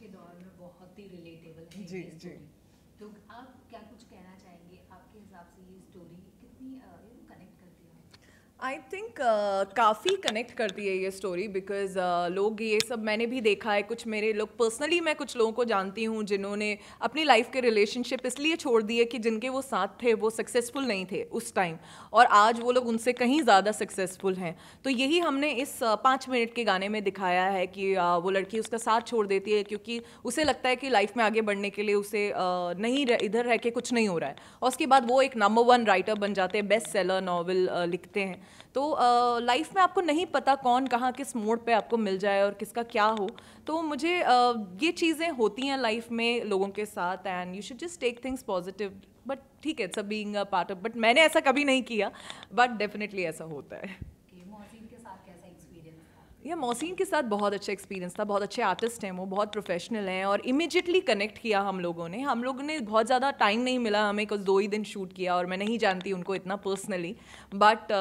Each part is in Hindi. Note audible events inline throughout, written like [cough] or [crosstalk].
के दौर में बहुत ही रिलेटेबल है जी जी तो आप क्या कुछ कहना चाहेंगे आपके हिसाब से ये स्टोरी आई थिंक uh, काफ़ी कनेक्ट करती है ये स्टोरी बिकॉज uh, लोग ये सब मैंने भी देखा है कुछ मेरे लोग पर्सनली मैं कुछ लोगों को जानती हूँ जिन्होंने अपनी लाइफ के रिलेशनशिप इसलिए छोड़ दिए कि जिनके वो साथ थे वो सक्सेसफुल नहीं थे उस टाइम और आज वो लोग उनसे कहीं ज़्यादा सक्सेसफुल हैं तो यही हमने इस uh, पाँच मिनट के गाने में दिखाया है कि uh, वो लड़की उसका साथ छोड़ देती है क्योंकि उसे लगता है कि लाइफ में आगे बढ़ने के लिए उसे uh, नहीं रह, इधर रह के कुछ नहीं हो रहा है और उसके बाद वो एक नंबर वन राइटर बन जाते हैं बेस्ट सेलर नावल लिखते हैं तो लाइफ में आपको नहीं पता कौन कहाँ किस मोड़ पे आपको मिल जाए और किसका क्या हो तो मुझे ये चीज़ें होती हैं लाइफ में लोगों के साथ and you should just take things positive but ठीक है it's a part of but मैंने ऐसा कभी नहीं किया बट डेफिनेटली ऐसा होता है या मोहसिन के साथ बहुत अच्छा एक्सपीरियंस था बहुत अच्छे आर्टिस्ट हैं वो बहुत प्रोफेशनल हैं और इमिजिएटली कनेक्ट किया हम लोगों ने हम लोगों ने बहुत ज़्यादा टाइम नहीं मिला हमें कुछ दो ही दिन शूट किया और मैं नहीं जानती उनको इतना पर्सनली बट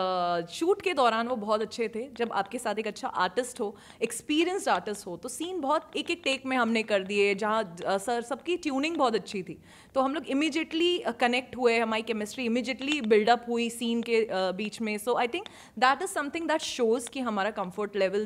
शूट के दौरान वो बहुत अच्छे थे जब आपके साथ एक अच्छा आर्टिस्ट हो एक्सपीरियंसड आर्टिस्ट हो तो सीन बहुत एक एक टेक में हमने कर दिए जहाँ सर सबकी ट्यूनिंग बहुत अच्छी थी तो हम लोग इमिजिएटली कनेक्ट हुए हमारी केमिस्ट्री इमिजिएटली बिल्डअप हुई सीन के बीच में so I think that is something that shows कि हमारा कम्फर्ट लेवल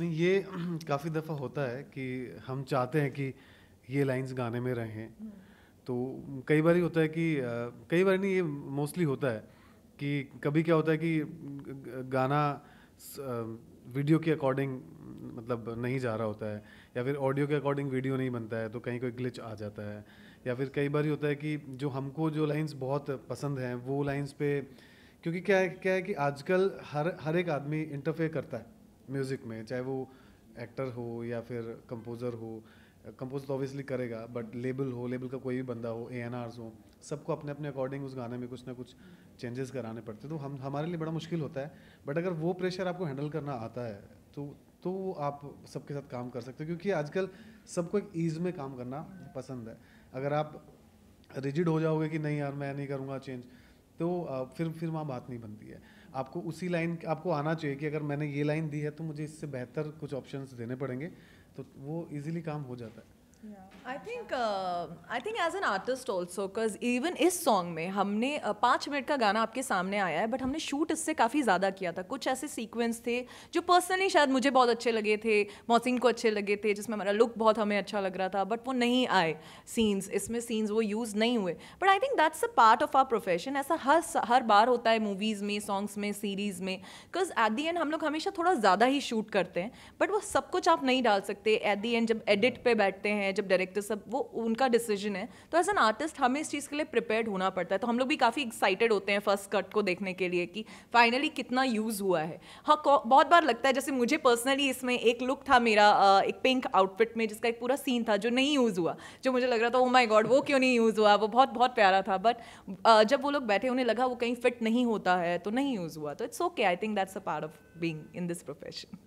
नहीं ये [clears throat] काफ़ी दफ़ा होता है कि हम चाहते हैं कि ये लाइंस गाने में रहें तो कई बार ही होता है कि कई बार नहीं ये मोस्टली होता है कि कभी क्या होता है कि गाना वीडियो के अकॉर्डिंग मतलब नहीं जा रहा होता है या फिर ऑडियो के अकॉर्डिंग वीडियो नहीं बनता है तो कहीं कोई ग्लिच आ जाता है या फिर कई बार ही होता है कि जो हमको जो लाइंस बहुत पसंद हैं वो लाइंस पे क्योंकि क्या है क्या है कि आजकल हर हर एक आदमी इंटरफेयर करता है म्यूज़िक में चाहे वो एक्टर हो या फिर कंपोज़र हो कंपोज तो ऑब्वियसली करेगा बट लेबल हो लेबल का कोई भी बंदा हो ए एन आर्स हो सबको अपने अपने अकॉर्डिंग उस गाने में कुछ ना कुछ चेंजेस कराने पड़ते हैं तो हम हमारे लिए बड़ा मुश्किल होता है बट अगर वो प्रेशर आपको हैंडल करना आता है तो तो आप सबके साथ काम कर सकते हो क्योंकि आजकल सबको एक ईज़ में काम करना पसंद है अगर आप रिजिड हो जाओगे कि नहीं यार मैं नहीं करूँगा चेंज तो फिर फिर वहाँ बात नहीं बनती है आपको उसी लाइन आपको आना चाहिए कि अगर मैंने ये लाइन दी है तो मुझे इससे बेहतर कुछ ऑप्शंस देने पड़ेंगे तो वो इजीली काम हो जाता है I think I think as an artist also because even इस सॉन्ग में हमने uh, पाँच मिनट का गाना आपके सामने आया है बट हमने शूट इससे काफ़ी ज़्यादा किया था कुछ ऐसे सीक्वेंस थे जो पर्सनली शायद मुझे बहुत अच्छे लगे थे मोहसिन को अच्छे लगे थे जिसमें हमारा लुक बहुत हमें अच्छा लग रहा था बट वो नहीं आए सीन्स इसमें सीन्स वो यूज़ नहीं हुए but I think that's a part of our profession ऐसा हर हर बार होता है मूवीज़ में सॉन्ग्स में सीरीज़ में बिकॉज एट दी एंड हम लोग हमेशा थोड़ा ज़्यादा ही शूट करते हैं बट वो सब कुछ आप नहीं डाल सकते एट दी एंड जब एडिट पर बैठते हैं जब डायरेक्टर सब वो उनका डिसीजन है तो एज एन आर्टिस्ट हमें इस चीज़ के लिए प्रिपेयर्ड होना पड़ता है तो हम लोग भी काफ़ी एक्साइटेड होते हैं फर्स्ट कट को देखने के लिए कि फाइनली कितना यूज़ हुआ है हाँ बहुत बार लगता है जैसे मुझे पर्सनली इसमें एक लुक था मेरा एक पिंक आउटफिट में जिसका एक पूरा सीन था जो नहीं यूज़ हुआ जो मुझे लग रहा था ओ माई गॉड वो क्यों नहीं यूज़ हुआ वो बहुत बहुत प्यारा था बट जब वो लोग बैठे उन्हें लगा वो कहीं फिट नहीं होता है तो नहीं यूज़ हुआ तो it's okay I think that's a part of being in this profession